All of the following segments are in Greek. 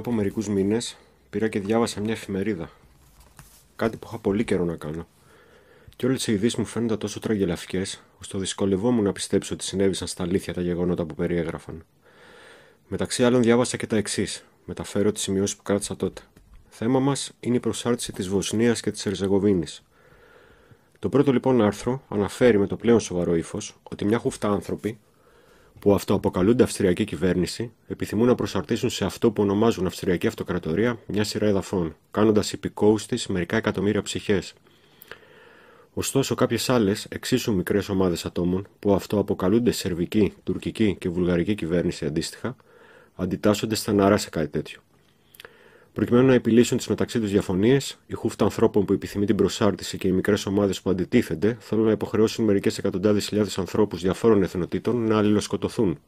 Πριν από μερικούς μήνες πήρα και διάβασα μια εφημερίδα. Κάτι που είχα πολύ καιρό να κάνω. Και όλες οι ειδήσεις μου φαίνονταν τόσο τραγελαφικές, ώστε δυσκολευόμουν να πιστέψω ότι συνέβησαν στα αλήθεια τα γεγονότα που περιέγραφαν. Μεταξύ άλλων, διάβασα και τα εξής. Μεταφέρω τις σημειώσεις που κράτησα τότε. Θέμα μας είναι η προσάρτηση της Βοσνίας και της Ερζεγοβίνης. Το πρώτο λοιπόν άρθρο αναφέρει με το πλέον σοβαρό ύφος ότι μια χούφτα άνθρωποι που αυτοαποκαλούνται Αυστριακή κυβέρνηση, επιθυμούν να προσαρτήσουν σε αυτό που ονομάζουν Αυστριακή Αυτοκρατορία μια σειρά εδαφών, κάνοντας υπηκόους της μερικά εκατομμύρια ψυχές. Ωστόσο, κάποιες άλλες, εξίσου μικρές ομάδες ατόμων, που αυτοαποκαλούνται Σερβική, Τουρκική και Βουλγαρική κυβέρνηση αντίστοιχα, αντιτάσσονται στεναρά σε κάτι τέτοιο. Προκειμένου να επιλύσουν τις μεταξύ τους διαφωνίες, η χούφτα ανθρώπων που επιθυμεί την προσάρτηση και οι μικρές ομάδες που αντιτίθενται θέλουν να υποχρεώσουν μερικές εκατοντάδες χιλιάδες ανθρώπους διαφόρων εθνοτήτων να αλληλοσκοτωθούν.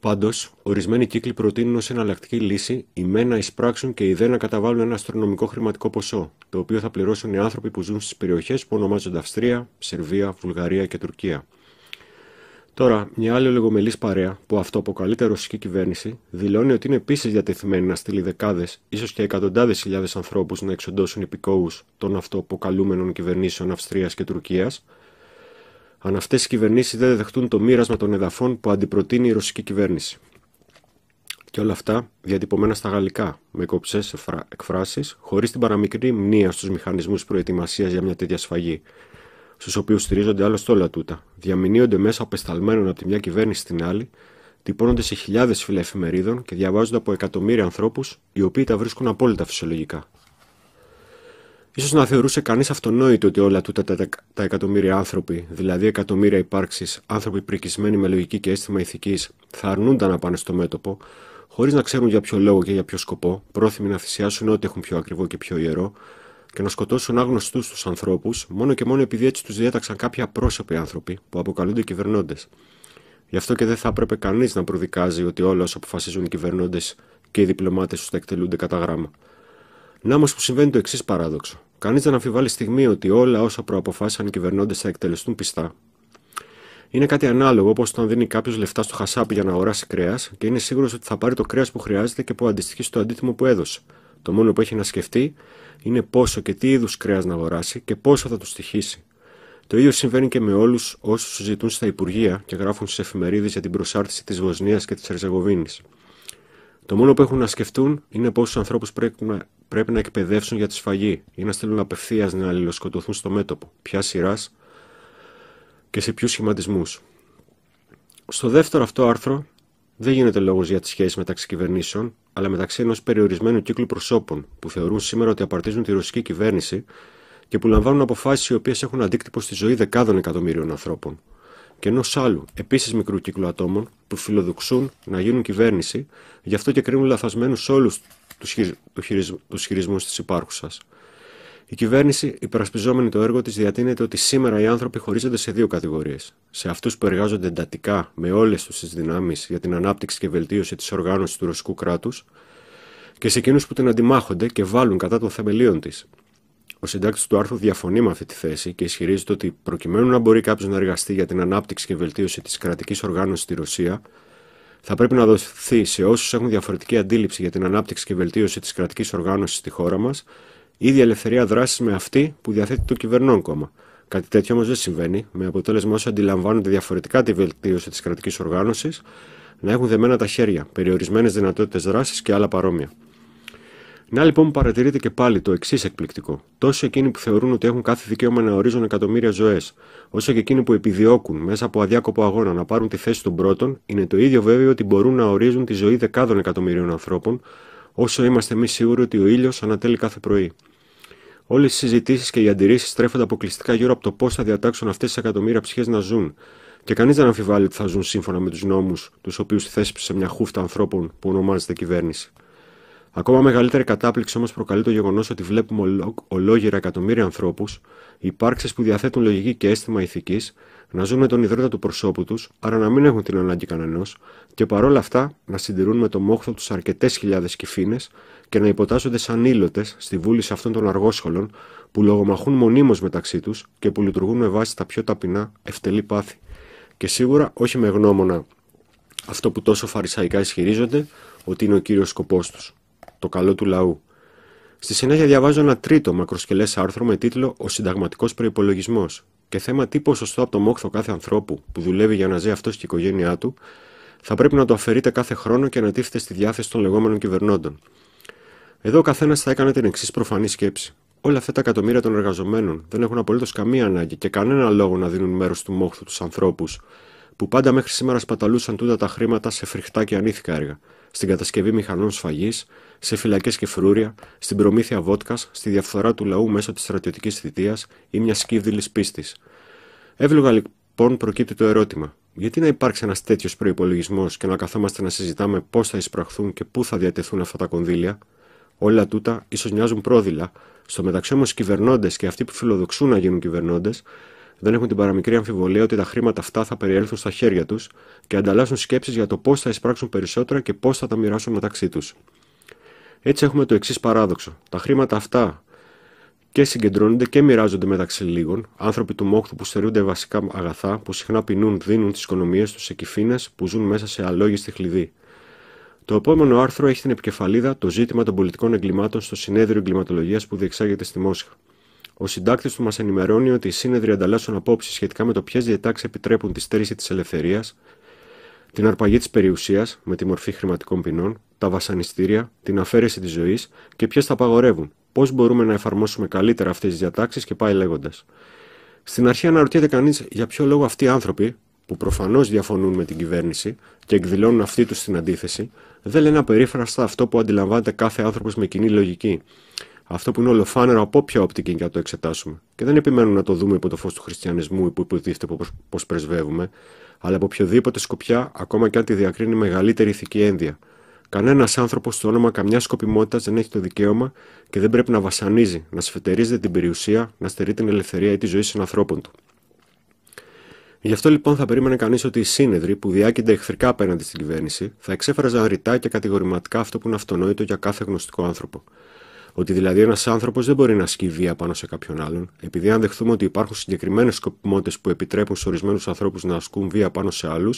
Πάντως, ορισμένοι κύκλοι προτείνουν ως εναλλακτική λύση η ΜΕ να εισπράξουν και η ΔΕ να καταβάλουν ένα αστρονομικό χρηματικό ποσό, το οποίο θα πληρώσουν οι άνθρωποι που ζουν στις περιοχές που ονομάζονται Αυστρία, Σερβία, Βουλγαρία και Τουρκία. Τώρα, μια άλλη λογομελή παρέα που αυτοαποκαλείται ρωσική κυβέρνηση δηλώνει ότι είναι επίσης διατεθειμένη να στείλει δεκάδες, ίσως και εκατοντάδες χιλιάδες ανθρώπους να εξοντώσουν υπηκόους των αυτοαποκαλούμενων κυβερνήσεων Αυστρίας και Τουρκίας, αν αυτές οι κυβερνήσεις δεν δεχτούν το μοίρασμα των εδαφών που αντιπροτείνει η ρωσική κυβέρνηση. Και όλα αυτά διατυπωμένα στα γαλλικά, με κοψέ εκφράσεις, χωρίς την παραμικρή μνήμα στους μηχανισμούς προετοιμασίας για μια τέτοια σφαγή, στους οποίους στηρίζονται άλλωστε όλα τούτα, διαμηνύονται μέσα απεσταλμένων από τη μια κυβέρνηση στην άλλη, τυπώνονται σε χιλιάδες φύλλα εφημερίδων και διαβάζονται από εκατομμύρια ανθρώπους, οι οποίοι τα βρίσκουν απόλυτα φυσιολογικά. Ίσως να θεωρούσε κανείς αυτονόητο ότι όλα τούτα τα, τα, τα εκατομμύρια άνθρωποι, δηλαδή εκατομμύρια υπάρξεις, άνθρωποι πρικισμένοι με λογική και αίσθημα ηθικής, θα αρνούνταν να πάνε στο μέτωπο, χωρίς να ξέρουν για ποιο λόγο και για ποιο σκοπό, πρόθυμοι να θυσιάσουν ό,τι έχουν πιο ακριβό και πιο ιερό, και να σκοτώσουν άγνωστούς τους ανθρώπους μόνο και μόνο επειδή έτσι τους διέταξαν κάποιοι απρόσωποι άνθρωποι που αποκαλούνται κυβερνώντες. Γι' αυτό και δεν θα έπρεπε κανείς να προδικάζει ότι όλα όσα αποφασίζουν οι κυβερνώντες και οι διπλωμάτες τους τα εκτελούνται κατά γράμμα. Να όμως που συμβαίνει το εξής παράδοξο. Κανείς δεν αμφιβάλλει στιγμή ότι όλα όσα προαποφάσισαν οι κυβερνώντες θα εκτελεστούν πιστά. Είναι κάτι ανάλογο όπως όταν δίνει κάποιος λεφτά στο χασάπι για να αγοράσει κρέας και είναι σίγουρος ότι θα πάρει το κρέας που χρειάζεται και που αντιστοιχεί στο αντίτιμο που έδωσε. Το μόνο που έχει να σκεφτεί είναι πόσο και τι είδους κρέας να αγοράσει και πόσο θα του στοιχήσει. Το ίδιο συμβαίνει και με όλους όσους συζητούν στα Υπουργεία και γράφουν στις εφημερίδες για την προσάρτηση της Βοσνίας και της Ερζεγοβίνης. Το μόνο που έχουν να σκεφτούν είναι πόσους ανθρώπους πρέπει να, πρέπει να εκπαιδεύσουν για τη σφαγή ή να στέλνουν απευθείας να αλληλοσκοτωθούν στο μέτωπο, ποια σειράς και σε ποιους σχηματισμούς. Στο δεύτερο αυτό άρθρο δεν γίνεται λόγος για τι σχέσει μεταξύ κυβερνήσεων, αλλά μεταξύ ενός περιορισμένου κύκλου προσώπων που θεωρούν σήμερα ότι απαρτίζουν τη ρωσική κυβέρνηση και που λαμβάνουν αποφάσεις οι οποίες έχουν αντίκτυπο στη ζωή δεκάδων εκατομμύριων ανθρώπων, και ενός άλλου, επίσης μικρού κύκλου ατόμων που φιλοδοξούν να γίνουν κυβέρνηση, γι' αυτό και κρίνουν λαθασμένους όλους τους χειρισμούς της υπάρχουσας. Η κυβέρνηση, υπερασπιζόμενη το έργο της, διατείνεται ότι σήμερα οι άνθρωποι χωρίζονται σε δύο κατηγορίες. Σε αυτούς που εργάζονται εντατικά με όλες τους τις δυνάμεις για την ανάπτυξη και βελτίωση της οργάνωσης του ρωσικού κράτους, και σε εκείνους που την αντιμάχονται και βάλουν κατά των θεμελίων της. Ο συντάκτης του άρθρου διαφωνεί με αυτή τη θέση και ισχυρίζεται ότι προκειμένου να μπορεί κάποιος να εργαστεί για την ανάπτυξη και βελτίωση της κρατικής οργάνωσης στη Ρωσία, θα πρέπει να δοθεί σε όσους έχουν διαφορετική αντίληψη για την ανάπτυξη και βελτίωση της κρατικής οργάνωσης στη χώρα μας η ίδια ελευθερία δράσης με αυτή που διαθέτει το κυβερνών κόμμα. Κάτι τέτοιο όμως δεν συμβαίνει, με αποτέλεσμα όσοι αντιλαμβάνονται διαφορετικά τη βελτίωση της κρατικής οργάνωσης να έχουν δεμένα τα χέρια, περιορισμένες δυνατότητες δράσης και άλλα παρόμοια. Να λοιπόν παρατηρείται και πάλι το εξής εκπληκτικό. Τόσο εκείνοι που θεωρούν ότι έχουν κάθε δικαίωμα να ορίζουν εκατομμύρια ζωές, όσο και εκείνοι που επιδιώκουν μέσα από αδιάκοπο αγώνα να πάρουν τη θέση των πρώτων, είναι το ίδιο βέβαιο ότι μπορούν να ορίζουν τη ζωή δεκάδων εκατομμυρίων ανθρώπων, όσο είμαστε εμείς σίγουροι ότι ο ήλιος ανατέλει κάθε πρωί. Όλες οι συζητήσεις και οι αντιρρήσεις στρέφονται αποκλειστικά γύρω από το πώς θα διατάξουν αυτές τις εκατομμύρια ψυχές να ζουν. Και κανείς δεν αμφιβάλλει ότι θα ζουν σύμφωνα με τους νόμους, τους οποίους θέσπισε μια χούφτα ανθρώπων που ονομάζεται κυβέρνηση. Ακόμα μεγαλύτερη κατάπληξη όμως προκαλεί το γεγονός ότι βλέπουμε ολόγυρα εκατομμύρια ανθρώπους, υπάρξεις που διαθέτουν λογική και αίσθημα ηθικής, να ζουν με τον ιδρύτα του προσώπου τους, άρα να μην έχουν την ανάγκη κανένα και παρόλα αυτά να συντηρούν με το μόχθο τους αρκετές χιλιάδες κυφίνε και να υποτάσσονται σαν ήλωτες στη βούληση αυτών των αργόσχολων που λογομαχούν μονίμως μεταξύ τους και που λειτουργούν με βάση τα πιο ταπεινά ευτελή πάθη. Και σίγουρα όχι με γνώμονα αυτό που τόσο φαρισαϊκά ισχυρίζονται ότι είναι ο κύριος σκοπός τους. Το καλό του λαού. Στη συνέχεια διαβάζω ένα τρίτο μακροσκελές άρθρο με τίτλο Ο συνταγματικός προπολογισμό και θέμα τι ποσοστό από το μόχθο κάθε ανθρώπου που δουλεύει για να ζει αυτός και η οικογένειά του θα πρέπει να το αφαιρείτε κάθε χρόνο και να τίθεται στη διάθεση των λεγόμενων κυβερνώντων. Εδώ ο καθένας θα έκανε την εξής προφανή σκέψη. Όλα αυτά τα εκατομμύρια των εργαζομένων δεν έχουν απολύτως καμία ανάγκη και κανένα λόγο να δίνουν μέρος του μόχθου τους ανθρώπους που πάντα μέχρι σήμερα σπαταλούσαν τούτα τα χρήματα σε φρικτά και ανήθικα έργα στην κατασκευή μηχανών σφαγής, σε φυλακές και φρούρια, στην προμήθεια βότκας, στη διαφθορά του λαού μέσω της στρατιωτικής θητείας ή μιας κύβδηλη πίστης. Εύλογα λοιπόν προκύπτει το ερώτημα: Γιατί να υπάρξει ένας τέτοιος προπολογισμό και να καθόμαστε να συζητάμε πώς θα εισπραχθούν και πού θα διατεθούν αυτά τα κονδύλια. Όλα τούτα ίσως μοιάζουν πρόδειλα, στο μεταξύ όμως κυβερνώντες και αυτοί που φιλοδοξούν να γίνουν κυβερνώντες δεν έχουν την παραμικρή αμφιβολία ότι τα χρήματα αυτά θα περιέλθουν στα χέρια τους και ανταλλάσσουν σκέψεις για το πώς θα εισπράξουν περισσότερα και πώς θα τα μοιράσουν μεταξύ τους. Έτσι έχουμε το εξής παράδοξο. Τα χρήματα αυτά και συγκεντρώνονται και μοιράζονται μεταξύ λίγων, άνθρωποι του μόχθου που στερούνται βασικά αγαθά, που συχνά πεινούν, δίνουν τις οικονομίες τους σε κυφίνε που ζουν μέσα σε αλόγιστη χλειδί. Το επόμενο άρθρο έχει την επικεφαλίδα Το ζήτημα των πολιτικών εγκλημάτων στο συνέδριο εγκληματολογίας που διεξάγεται στη Μόσχα. Ο συντάκτης του μας ενημερώνει ότι οι σύνεδροι ανταλλάσσουν απόψει σχετικά με το ποιες διατάξεις επιτρέπουν τη στέρηση της ελευθερίας, την αρπαγή της περιουσίας με τη μορφή χρηματικών ποινών, τα βασανιστήρια, την αφαίρεση της ζωής και ποιες τα απαγορεύουν. Πώς μπορούμε να εφαρμόσουμε καλύτερα αυτές τις διατάξεις και πάει λέγοντας. Στην αρχή αναρωτιέται κανείς για ποιο λόγο αυτοί οι άνθρωποι, που προφανώς διαφωνούν με την κυβέρνηση και εκδηλώνουν αυτή τους την αντίθεση, δεν λένε απερίφραστα αυτό που αντιλαμβάνεται κάθε άνθρωπος με κοινή λογική αυτό που είναι ολοφάνερο από όποια οπτική και να το εξετάσουμε. Και δεν επιμένουμε να το δούμε υπό το φως του χριστιανισμού ή που υποτίθεται πω πρεσβεύουμε, αλλά από οποιοδήποτε σκοπιά, ακόμα και αν τη διακρίνει μεγαλύτερη ηθική ένδια. Κανένας άνθρωπος στο όνομα καμιάς σκοπιμότητας δεν έχει το δικαίωμα και δεν πρέπει να βασανίζει, να σφετερίζεται την περιουσία, να στερεί την ελευθερία ή τη ζωή ανθρώπων του. Γι' αυτό λοιπόν θα περίμενε κανείς ότι οι σύνεδροι που διάκυνται εχθρικά απέναντι στην κυβέρνηση θα εξέφραζαν ρητά και κατηγορηματικά αυτό που είναι αυτονόητο για κάθε γνωστικό άνθρωπο. Ότι δηλαδή ένας άνθρωπος δεν μπορεί να ασκεί βία πάνω σε κάποιον άλλον, επειδή αν δεχθούμε ότι υπάρχουν συγκεκριμένες σκοπιμότητες που επιτρέπουν σε ορισμένους ανθρώπους να ασκούν βία πάνω σε άλλους,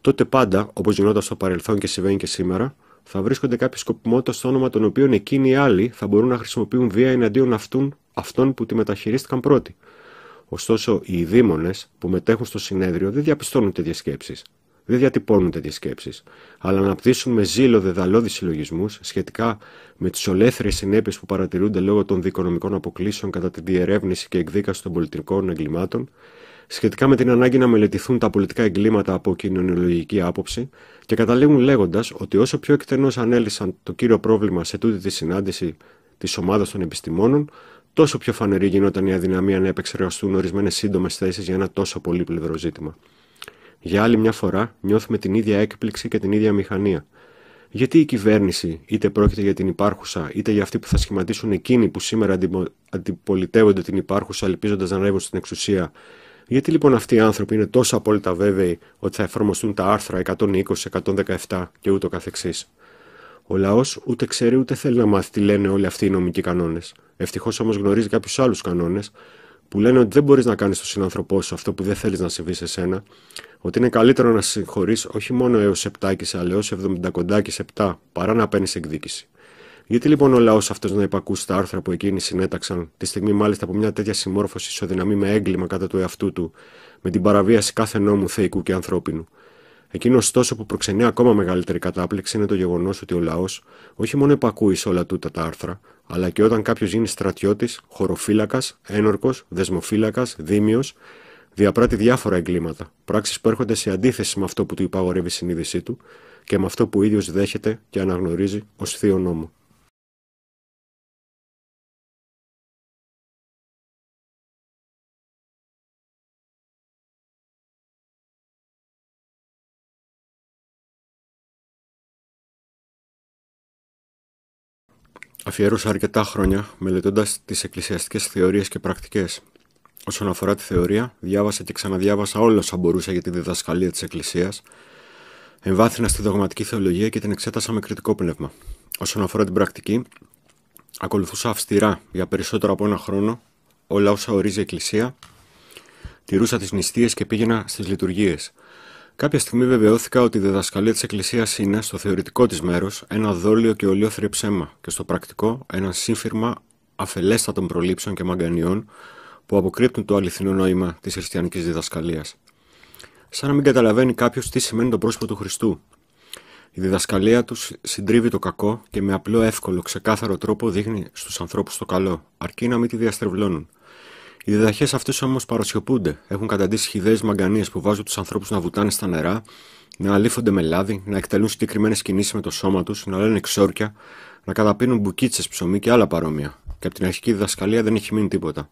τότε πάντα, όπως γινόταν στο παρελθόν και συμβαίνει και σήμερα, θα βρίσκονται κάποιες σκοπιμότητες στο όνομα των οποίων εκείνοι οι άλλοι θα μπορούν να χρησιμοποιούν βία εναντίον αυτών, αυτών που τη μεταχειρίστηκαν πρώτοι. Ωστόσο, οι δήμονες που μετέχουν στο συνέδριο δεν διαπιστώνουν τέτοιες σκέψεις δεν διατυπώνουν τέτοιες σκέψεις, αλλά αναπτύσσουν με ζήλο δεδαλώδη συλλογισμούς σχετικά με τις ολέθριες συνέπειες που παρατηρούνται λόγω των δικονομικών αποκλήσεων κατά τη διερεύνηση και εκδίκαση των πολιτικών εγκλημάτων, σχετικά με την ανάγκη να μελετηθούν τα πολιτικά εγκλήματα από κοινωνιολογική άποψη και καταλήγουν λέγοντας ότι όσο πιο εκτενώς ανέλησαν το κύριο πρόβλημα σε τούτη τη συνάντηση της ομάδας των επιστημόνων, τόσο πιο φανερή γινόταν η αδυναμία να επεξεργαστούν ορισμένες σύντομες θέσεις για ένα τόσο πολύπλευρο ζήτημα. Για άλλη μια φορά νιώθουμε την ίδια έκπληξη και την ίδια μηχανία. Γιατί η κυβέρνηση, είτε πρόκειται για την υπάρχουσα, είτε για αυτοί που θα σχηματίσουν εκείνοι που σήμερα αντιπολιτεύονται την υπάρχουσα, ελπίζοντας να ρεύουν στην εξουσία, γιατί λοιπόν αυτοί οι άνθρωποι είναι τόσο απόλυτα βέβαιοι ότι θα εφαρμοστούν τα άρθρα 120, 117 και ούτω καθεξής. Ο λαός ούτε ξέρει ούτε θέλει να μάθει τι λένε όλοι αυτοί οι νομικοί κανόνες. Ευτυχώς όμως γνωρίζει κάποιους άλλους κανόνες που λένε ότι δεν μπορείς να κάνεις στον συνανθρωπό σου αυτό που δεν θέλεις να συμβεί σε σένα, ότι είναι καλύτερο να συγχωρείς όχι μόνο έως 7 και αλλά έως 70 σε 7 παρά να παίρνεις εκδίκηση. Γιατί λοιπόν ο λαός αυτός να υπακούσει τα άρθρα που εκείνοι συνέταξαν, τη στιγμή μάλιστα που μια τέτοια συμμόρφωση ισοδυναμεί με έγκλημα κατά του εαυτού του, με την παραβίαση κάθε νόμου θεϊκού και ανθρώπινου, Εκείνος ωστόσο που προξενεί ακόμα μεγαλύτερη κατάπληξη είναι το γεγονός ότι ο λαός όχι μόνο επακούει σε όλα τούτα τα άρθρα, αλλά και όταν κάποιος γίνει στρατιώτης, χωροφύλακας, ένορκος, δεσμοφύλακας, δήμιο, διαπράττει διάφορα εγκλήματα, πράξεις που έρχονται σε αντίθεση με αυτό που του υπαγορεύει η συνείδησή του και με αυτό που ίδιος δέχεται και αναγνωρίζει ως θείο νόμο. Αφιέρωσα αρκετά χρόνια μελετώντας τις εκκλησιαστικές θεωρίες και πρακτικές. Όσον αφορά τη θεωρία, διάβασα και ξαναδιάβασα όλα όσα μπορούσα για τη διδασκαλία της Εκκλησίας, εμβάθυνα στη δογματική θεολογία και την εξέτασα με κριτικό πνεύμα. Όσον αφορά την πρακτική, ακολουθούσα αυστηρά για περισσότερο από ένα χρόνο όλα όσα ορίζει η Εκκλησία, τηρούσα τις νηστείες και πήγαινα στις λειτουργίες. Κάποια στιγμή βεβαιώθηκα ότι η διδασκαλία της Εκκλησίας είναι, στο θεωρητικό της μέρος, ένα δόλιο και ολίοθρη ψέμα, και στο πρακτικό, ένα σύμφυρμα αφελέστατων προλήψεων και μαγκανιών που αποκρύπτουν το αληθινό νόημα της χριστιανικής διδασκαλίας. Σαν να μην καταλαβαίνει κάποιος τι σημαίνει το πρόσωπο του Χριστού. Η διδασκαλία του συντρίβει το κακό και με απλό, εύκολο, ξεκάθαρο τρόπο δείχνει στους ανθρώπους το καλό, αρκεί να μην τη διαστρεβλώνουν. Οι διδαχέ αυτές όμως παρασιωπούνται. Έχουν καταντήσει χιδαίε μαγκανίες που βάζουν τους ανθρώπους να βουτάνε στα νερά, να αλήφονται με λάδι, να εκτελούν συγκεκριμένες κινήσεις με το σώμα τους, να λένε ξόρκια, να καταπίνουν μπουκίτσες ψωμί και άλλα παρόμοια. Και από την αρχική διδασκαλία δεν έχει μείνει τίποτα.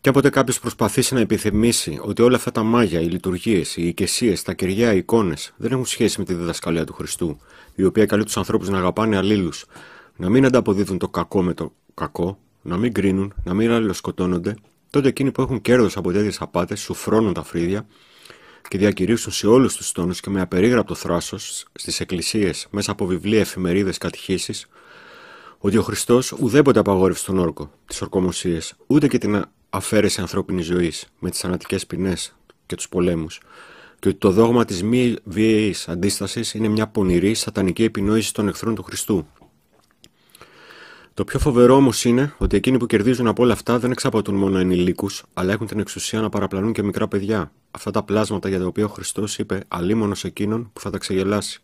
Και όποτε κάποιος προσπαθήσει να επιθυμήσει ότι όλα αυτά τα μάγια, οι λειτουργίες, οι οικεσίες, τα κυριά οι εικόνες δεν έχουν σχέση με τη διδασκαλία του Χριστού, η οποία καλεί τους ανθρώπους να αγαπάνε αλλήλους, να μην ανταποδίδουν το κακό με το κακό, να μην κρίνουν, να μην αλληλοσκοτώνονται, τότε εκείνοι που έχουν κέρδος από τέτοιες απάτες φρώνουν τα φρύδια και διακηρύσσουν σε όλους τους τόνους και με απερίγραπτο θράσος στις εκκλησίες μέσα από βιβλία, εφημερίδες, κατηχήσεις, ότι ο Χριστός ουδέποτε απαγόρευσε τον όρκο, τις ορκομοσίες, ούτε και την αφαίρεση ανθρώπινης ζωής με τις θανατικές ποινές και τους πολέμους, και ότι το δόγμα της μη βίαιης αντίστασης είναι μια πονηρή σατανική επινόηση των εχθρών του Χριστού, το πιο φοβερό όμως είναι ότι εκείνοι που κερδίζουν από όλα αυτά δεν εξαπατούν μόνο ενηλίκους, αλλά έχουν την εξουσία να παραπλανούν και μικρά παιδιά. Αυτά τα πλάσματα για τα οποία ο Χριστός είπε αλίμονος εκείνων που θα τα ξεγελάσει.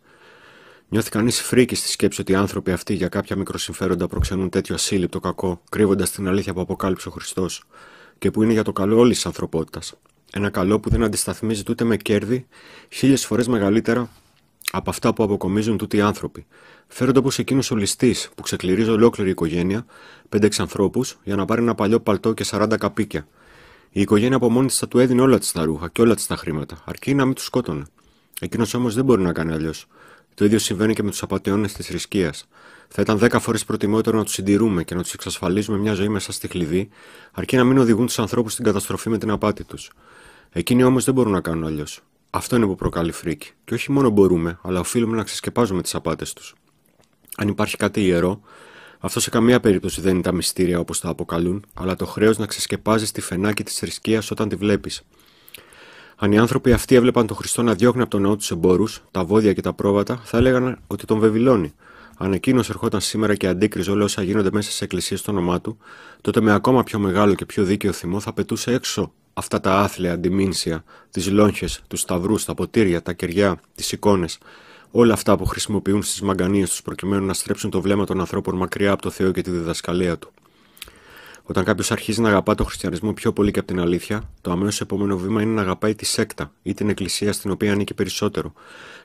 Νιώθει κανείς φρίκη στη σκέψη ότι οι άνθρωποι αυτοί για κάποια μικροσυμφέροντα προξενούν τέτοιο ασύλληπτο κακό, κρύβοντας την αλήθεια που αποκάλυψε ο Χριστός και που είναι για το καλό όλης της ανθρωπότητας. Ένα καλό που δεν αντισταθμίζεται ούτε με κέρδη, χίλιες φορές μεγαλύτερα από αυτά που αποκομίζουν τούτοι οι άνθρωποι. Φέρονται όπως εκείνος ο ληστής που ξεκληρίζει ολόκληρη η οικογένεια, πέντε εξανθρώπου, για να πάρει ένα παλιό παλτό και 40 καπίκια. Η οικογένεια από μόνη της θα του έδινε όλα της τα ρούχα και όλα της τα χρήματα, αρκεί να μην τους σκότωνε. Εκείνος όμως δεν μπορεί να κάνει αλλιώς. Το ίδιο συμβαίνει και με τους απαταιώνες της θρησκείας. Θα ήταν δέκα φορές προτιμότερο να τους συντηρούμε και να τους εξασφαλίζουμε μια ζωή μέσα στη χλυδή, αρκεί να μην οδηγούν τους ανθρώπους στην καταστροφή με την απάτη τους. Εκείνοι όμως δεν μπορούν να κάνουν αλλιώς. Αυτό είναι που προκαλεί φρίκη. Και όχι μόνο μπορούμε, αλλά οφείλουμε να ξεσκεπάζουμε τις απάτες τους. Αν υπάρχει κάτι ιερό, αυτό σε καμία περίπτωση δεν είναι τα μυστήρια όπως τα αποκαλούν, αλλά το χρέος να ξεσκεπάζεις τη φενάκη της θρησκείας όταν τη βλέπεις. Αν οι άνθρωποι αυτοί έβλεπαν τον Χριστό να διώχνει από τον ναό τους εμπόρους, τα βόδια και τα πρόβατα, θα έλεγαν ότι τον βεβηλώνει. Αν εκείνος ερχόταν σήμερα και αντίκριζε όλα όσα γίνονται μέσα στι εκκλησίες στο όνομά του, τότε με ακόμα πιο μεγάλο και πιο δίκαιο θυμό θα πετούσε έξω αυτά τα άθλια αντιμήνσια, τις λόγχες, τους σταυρούς, τα ποτήρια, τα κεριά, τις εικόνες, όλα αυτά που χρησιμοποιούν στις μαγκανίες τους προκειμένου να στρέψουν το βλέμμα των ανθρώπων μακριά από το Θεό και τη διδασκαλία του. Όταν κάποιος αρχίζει να αγαπά τον χριστιανισμό πιο πολύ και από την αλήθεια, το αμέσως επόμενο βήμα είναι να αγαπάει τη σέκτα ή την εκκλησία στην οποία ανήκει περισσότερο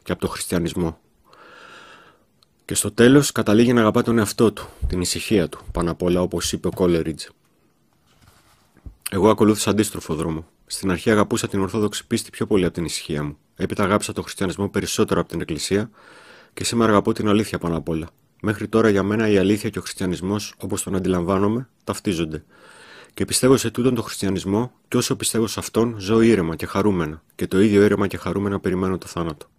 και από τον χριστιανισμό. Και στο τέλος καταλήγει να αγαπά τον εαυτό του, την ησυχία του, πάνω απ' όλα όπως είπε ο Κόλεριτζ. Εγώ ακολούθησα αντίστροφο δρόμο. Στην αρχή αγαπούσα την Ορθόδοξη πίστη πιο πολύ από την ησυχία μου. Έπειτα αγάπησα τον Χριστιανισμό περισσότερο από την Εκκλησία και σήμερα αγαπώ την αλήθεια πάνω απ' όλα. Μέχρι τώρα για μένα η αλήθεια και ο Χριστιανισμός, όπως τον αντιλαμβάνομαι, ταυτίζονται. Και πιστεύω σε τούτον τον Χριστιανισμό, και όσο πιστεύω σε αυτόν, ζω ήρεμα και χαρούμενα. Και το ίδιο ήρεμα και χαρούμενα περιμένω το θάνατο.